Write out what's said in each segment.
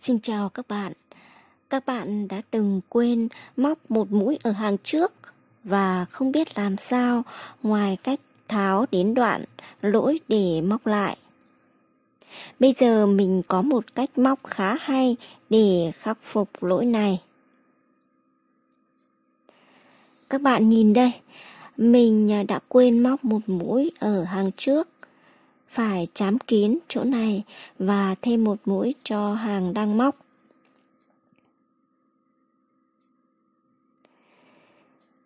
Xin chào các bạn. Các bạn đã từng quên móc một mũi ở hàng trước và không biết làm sao ngoài cách tháo đến đoạn lỗi để móc lại. Bây giờ mình có một cách móc khá hay để khắc phục lỗi này. Các bạn nhìn đây, mình đã quên móc một mũi ở hàng trước phải chám kín chỗ này và thêm một mũi cho hàng đang móc.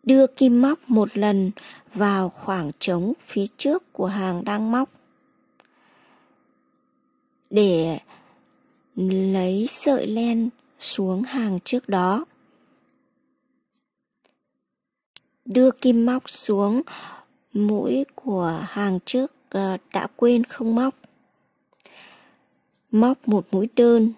Đưa kim móc một lần vào khoảng trống phía trước của hàng đang móc. Để lấy sợi len xuống hàng trước đó. Đưa kim móc xuống mũi của hàng trước Ờ, đã quên không móc móc một mũi đơn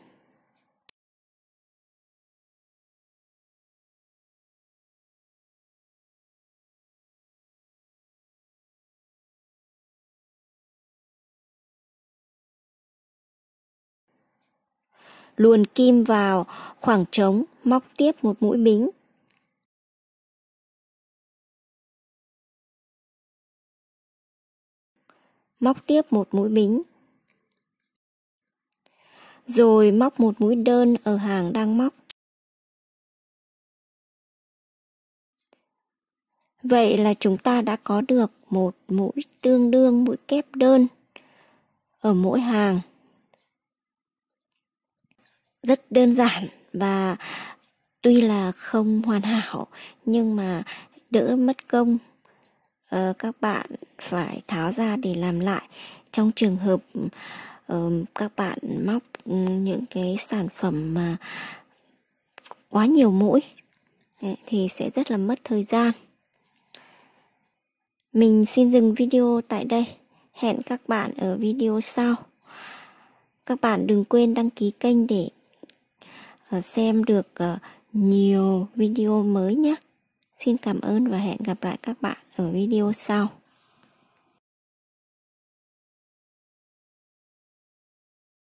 luồn kim vào khoảng trống móc tiếp một mũi bính móc tiếp một mũi bính. Rồi móc một mũi đơn ở hàng đang móc. Vậy là chúng ta đã có được một mũi tương đương mũi kép đơn ở mỗi hàng. Rất đơn giản và tuy là không hoàn hảo nhưng mà đỡ mất công uh, các bạn phải tháo ra để làm lại trong trường hợp uh, các bạn móc ừ, những cái sản phẩm mà quá nhiều mũi thì sẽ rất là mất thời gian mình xin dừng video tại đây hẹn các bạn ở video sau các bạn đừng quên đăng ký kênh để ờ, xem được nhiều video mới nhé Xin cảm ơn và hẹn gặp lại các bạn ở video sau.